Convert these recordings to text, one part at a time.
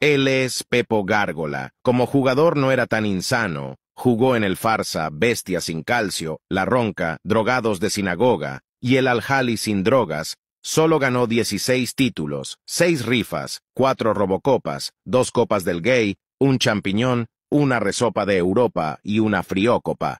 Él es Pepo Gárgola. Como jugador no era tan insano. Jugó en el Farsa, Bestia sin calcio, La Ronca, Drogados de Sinagoga y el Aljali sin drogas. Solo ganó 16 títulos, 6 rifas, 4 robocopas, 2 copas del gay, un champiñón, una resopa de Europa y una friócopa.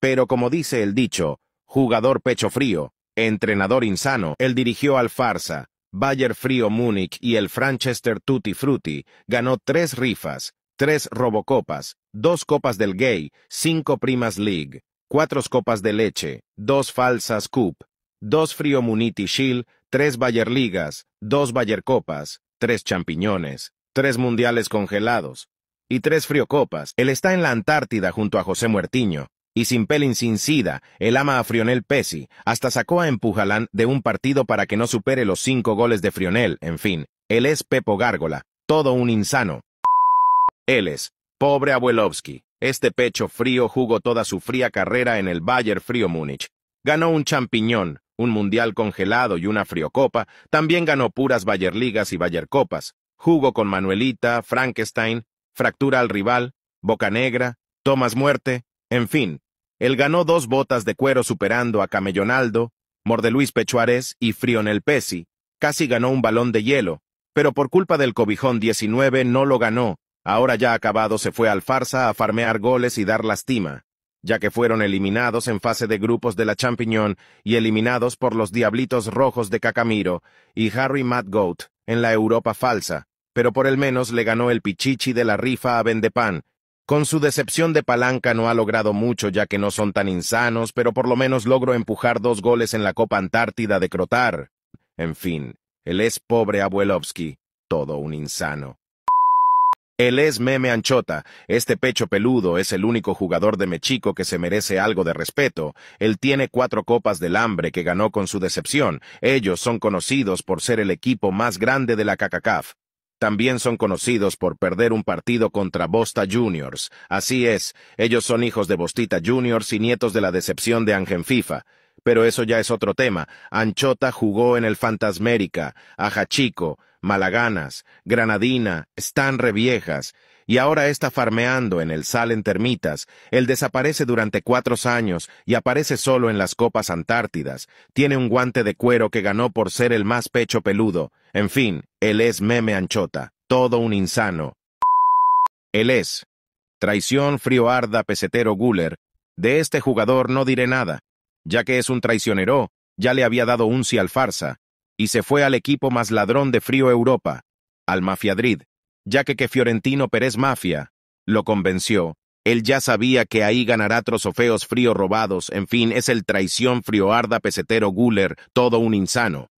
Pero como dice el dicho, jugador pecho frío, entrenador insano, él dirigió al Farsa, Bayer Frio Múnich y el Franchester Tutti Frutti, ganó tres rifas, tres Robocopas, dos Copas del Gay, cinco Primas League, cuatro Copas de Leche, dos Falsas Cup, dos Frio Muniti Shield, tres Bayer Ligas, dos Bayer Copas, tres Champiñones, tres Mundiales Congelados y tres Frio Copas. Él está en la Antártida junto a José Muertiño y sin pelín sin sida, el ama a Frionel Pesi, hasta sacó a Empujalán de un partido para que no supere los cinco goles de Frionel, en fin, él es Pepo Gárgola, todo un insano. Él es, pobre Abuelovsky, este pecho frío jugó toda su fría carrera en el Bayern Frío Múnich. Ganó un champiñón, un mundial congelado y una copa, también ganó puras Ligas y Copas, jugó con Manuelita, Frankenstein, fractura al rival, Boca Negra, Tomas Muerte, en fin, él ganó dos botas de cuero superando a Camellonaldo, Mordeluis Pechuárez y Frionel Pesi. Casi ganó un balón de hielo, pero por culpa del cobijón 19 no lo ganó. Ahora ya acabado se fue al farsa a farmear goles y dar lastima, ya que fueron eliminados en fase de grupos de la Champiñón y eliminados por los Diablitos Rojos de Cacamiro y Harry Matgoat en la Europa falsa, pero por el menos le ganó el pichichi de la rifa a Vendepan, con su decepción de palanca no ha logrado mucho ya que no son tan insanos, pero por lo menos logró empujar dos goles en la Copa Antártida de Crotar. En fin, él es pobre Abuelovsky, todo un insano. El es meme anchota, este pecho peludo es el único jugador de Mechico que se merece algo de respeto. Él tiene cuatro copas del hambre que ganó con su decepción. Ellos son conocidos por ser el equipo más grande de la CACACAF. También son conocidos por perder un partido contra Bosta Juniors. Así es, ellos son hijos de Bostita Juniors y nietos de la decepción de Ángel FIFA. Pero eso ya es otro tema. Anchota jugó en el Fantasmérica, Ajachico, Malaganas, Granadina, están reviejas, y ahora está farmeando en el sal en Termitas. Él desaparece durante cuatro años y aparece solo en las Copas Antártidas. Tiene un guante de cuero que ganó por ser el más pecho peludo. En fin, él es meme anchota, todo un insano. Él es. Traición Arda Pesetero Guller. De este jugador no diré nada, ya que es un traicionero, ya le había dado un sí al farsa, y se fue al equipo más ladrón de frío Europa, al Mafiadrid, ya que que Fiorentino Pérez Mafia lo convenció, él ya sabía que ahí ganará trozofeos frío robados, en fin, es el traición Arda Pesetero Guller, todo un insano.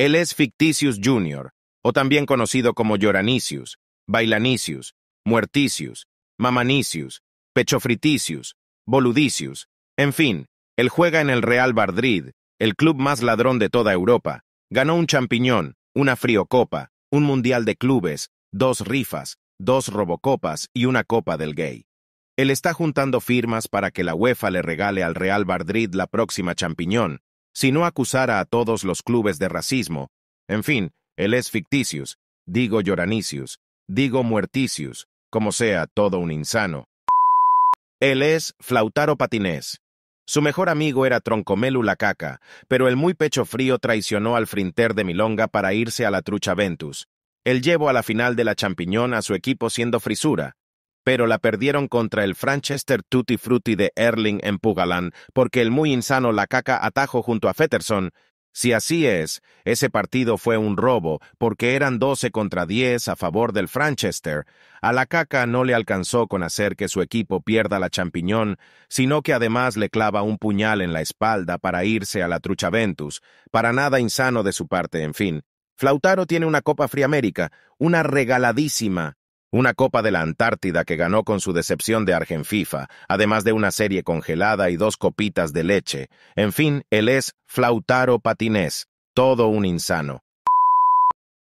Él es Ficticius Junior, o también conocido como Lloranicius, Bailanicius, Muerticius, Mamanicius, Pechofriticius, Boludicius, en fin, él juega en el Real Madrid, el club más ladrón de toda Europa, ganó un champiñón, una copa, un mundial de clubes, dos rifas, dos robocopas y una copa del gay. Él está juntando firmas para que la UEFA le regale al Real Madrid la próxima champiñón, si no acusara a todos los clubes de racismo, en fin, él es ficticius, digo lloranicius, digo muerticius, como sea, todo un insano. Él es Flautaro Patinés. Su mejor amigo era Troncomelu la caca, pero el muy pecho frío traicionó al frinter de Milonga para irse a la trucha Ventus. Él llevó a la final de la champiñón a su equipo siendo frisura, pero la perdieron contra el Franchester Tutti Frutti de Erling en Pugalán, porque el muy insano La Caca atajó junto a Fetterson. Si así es, ese partido fue un robo, porque eran 12 contra 10 a favor del Franchester. A La Caca no le alcanzó con hacer que su equipo pierda la champiñón, sino que además le clava un puñal en la espalda para irse a la Truchaventus, para nada insano de su parte, en fin. Flautaro tiene una Copa Free América, una regaladísima, una Copa de la Antártida que ganó con su decepción de FIFA, además de una serie congelada y dos copitas de leche. En fin, él es Flautaro Patinés, todo un insano.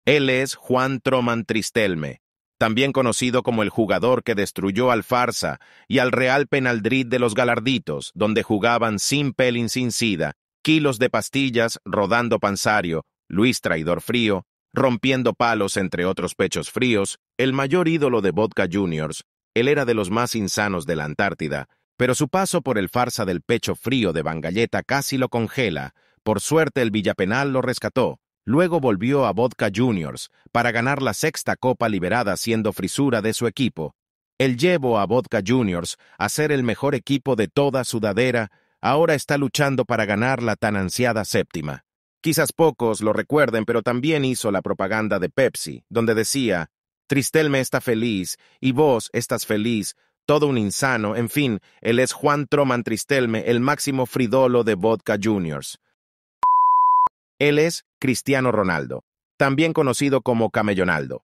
Él es Juan Troman Tristelme, también conocido como el jugador que destruyó al Farsa y al Real Penaldrid de los Galarditos, donde jugaban sin pelín sin sida, kilos de pastillas, rodando pansario, Luis Traidor Frío, rompiendo palos entre otros pechos fríos, el mayor ídolo de Vodka Juniors, él era de los más insanos de la Antártida, pero su paso por el farsa del pecho frío de Bangalleta casi lo congela. Por suerte el Villapenal lo rescató. Luego volvió a Vodka Juniors para ganar la sexta copa liberada siendo frisura de su equipo. Él llevó a Vodka Juniors a ser el mejor equipo de toda sudadera, ahora está luchando para ganar la tan ansiada séptima. Quizás pocos lo recuerden, pero también hizo la propaganda de Pepsi, donde decía, Tristelme está feliz, y vos estás feliz, todo un insano, en fin, él es Juan Troman Tristelme, el máximo fridolo de Vodka Juniors. Él es Cristiano Ronaldo, también conocido como Camellonaldo,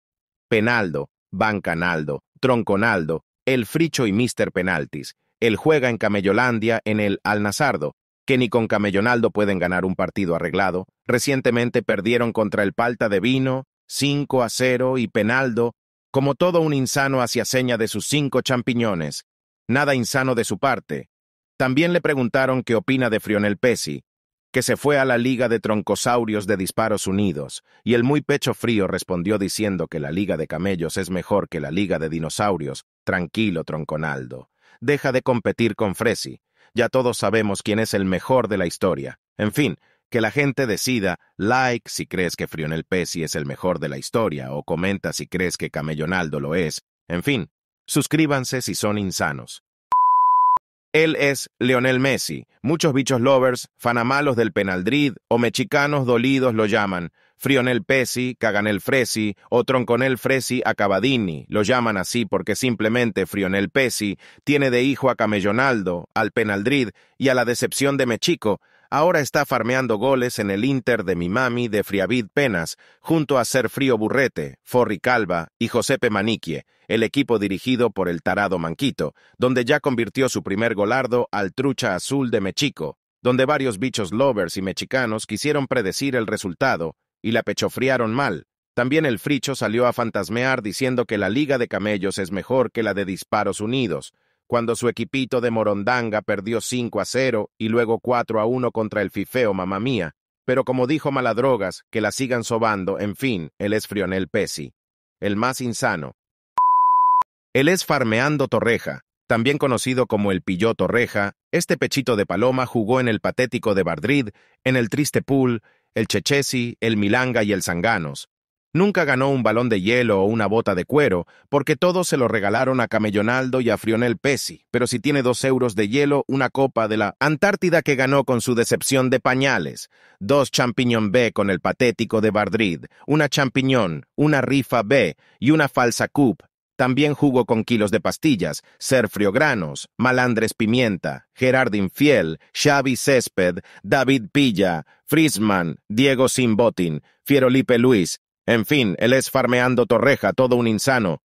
Penaldo, Bancanaldo, Tronconaldo, el Fricho y Mr. Penaltis. Él juega en Camellolandia en el Alnazardo, que ni con Camellonaldo pueden ganar un partido arreglado. Recientemente perdieron contra el Palta de Vino 5 a 0 y Penaldo como todo un insano hacia seña de sus cinco champiñones, nada insano de su parte. También le preguntaron qué opina de Frionel Pesi, que se fue a la Liga de Troncosaurios de Disparos Unidos, y el muy pecho frío respondió diciendo que la Liga de Camellos es mejor que la Liga de Dinosaurios. Tranquilo, Tronconaldo. Deja de competir con Fresi. Ya todos sabemos quién es el mejor de la historia. En fin, que la gente decida like si crees que Frionel Pesi es el mejor de la historia o comenta si crees que Camellonaldo lo es. En fin, suscríbanse si son insanos. Él es Leonel Messi. Muchos bichos lovers, fanamalos del Penaldrid o mexicanos dolidos lo llaman. Frionel Pesi, Caganel Fresi o Tronconel Fresi Acabadini. Lo llaman así porque simplemente Frionel Pesi tiene de hijo a Camellonaldo, al Penaldrid y a la decepción de Mechico ahora está farmeando goles en el Inter de Mimami de Friavid Penas, junto a frío Burrete, Forri Calva y Josepe Maniquie, el equipo dirigido por el tarado Manquito, donde ya convirtió su primer golardo al Trucha Azul de Mechico, donde varios bichos lovers y mexicanos quisieron predecir el resultado y la pechofriaron mal. También el Fricho salió a fantasmear diciendo que la Liga de Camellos es mejor que la de Disparos Unidos, cuando su equipito de Morondanga perdió 5 a 0 y luego 4 a 1 contra el Fifeo Mamá Mía, pero como dijo Maladrogas, que la sigan sobando, en fin, él es Frionel Pesi, el más insano. Él es Farmeando Torreja, también conocido como el Pillo Torreja, este pechito de paloma jugó en el patético de Bardrid, en el Triste Pool, el Chechesi, el Milanga y el Zanganos, Nunca ganó un balón de hielo o una bota de cuero, porque todos se lo regalaron a Camellonaldo y a Frionel Pesi, pero si tiene dos euros de hielo, una copa de la Antártida que ganó con su decepción de pañales, dos champiñón B con el patético de Bardrid, una champiñón, una rifa B y una falsa cup. También jugó con kilos de pastillas, Serfrio Granos, Malandres Pimienta, Gerard Infiel, Xavi Césped, David Pilla, Frisman, Diego Simbotin, Fierolipe Luis, en fin, él es Farmeando Torreja, todo un insano.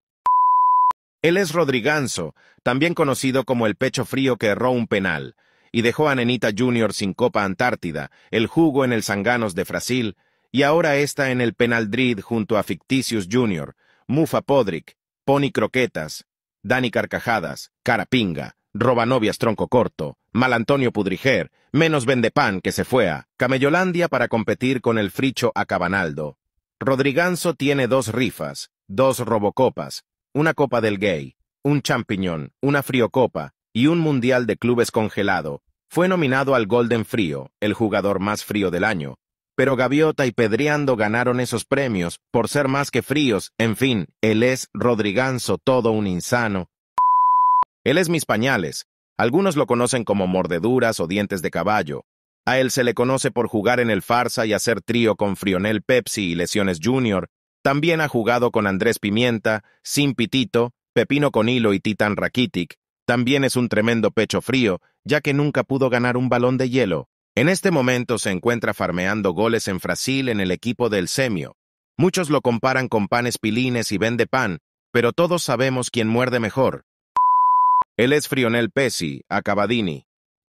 Él es Rodriganzo, también conocido como el pecho frío que erró un penal, y dejó a Nenita Jr. sin Copa Antártida, el jugo en el sanganos de Brasil, y ahora está en el Penaldrid junto a Ficticius Junior, Mufa Podrick, Pony Croquetas, Dani Carcajadas, Carapinga, Robanovias Tronco Corto, Malantonio Pudriger, menos Vendepan que se fue a Camellolandia para competir con el fricho Acabanaldo, Rodriganzo tiene dos rifas, dos robocopas, una copa del gay, un champiñón, una friocopa y un mundial de clubes congelado. Fue nominado al Golden Frío, el jugador más frío del año. Pero Gaviota y Pedriando ganaron esos premios por ser más que fríos. En fin, él es Rodriganzo, todo un insano. Él es mis pañales. Algunos lo conocen como mordeduras o dientes de caballo, a él se le conoce por jugar en el Farsa y hacer trío con Frionel Pepsi y Lesiones Junior. También ha jugado con Andrés Pimienta, Sin Pitito, Pepino Conilo y Titan Rakitic. También es un tremendo pecho frío, ya que nunca pudo ganar un balón de hielo. En este momento se encuentra farmeando goles en Brasil en el equipo del Semio. Muchos lo comparan con panes pilines y vende pan, pero todos sabemos quién muerde mejor. Él es Frionel Pepsi, a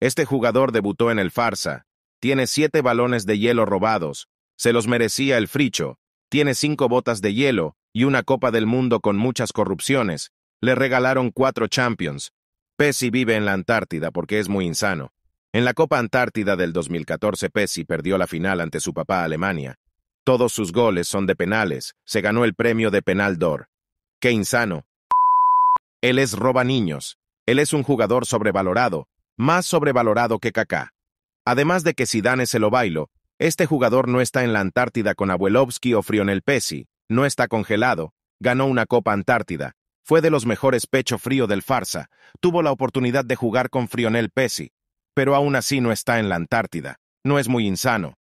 este jugador debutó en el Farsa, tiene siete balones de hielo robados, se los merecía el Fricho, tiene cinco botas de hielo y una Copa del Mundo con muchas corrupciones, le regalaron cuatro Champions. Pessi vive en la Antártida porque es muy insano. En la Copa Antártida del 2014 Pessi perdió la final ante su papá Alemania. Todos sus goles son de penales, se ganó el premio de penal d'or. ¡Qué insano! Él es roba niños. Él es un jugador sobrevalorado, más sobrevalorado que Kaká. Además de que Zidane se lo bailo, este jugador no está en la Antártida con Abuelovsky o Frionel Pesi. no está congelado, ganó una Copa Antártida, fue de los mejores pecho frío del farsa, tuvo la oportunidad de jugar con Frionel Pesi, pero aún así no está en la Antártida, no es muy insano,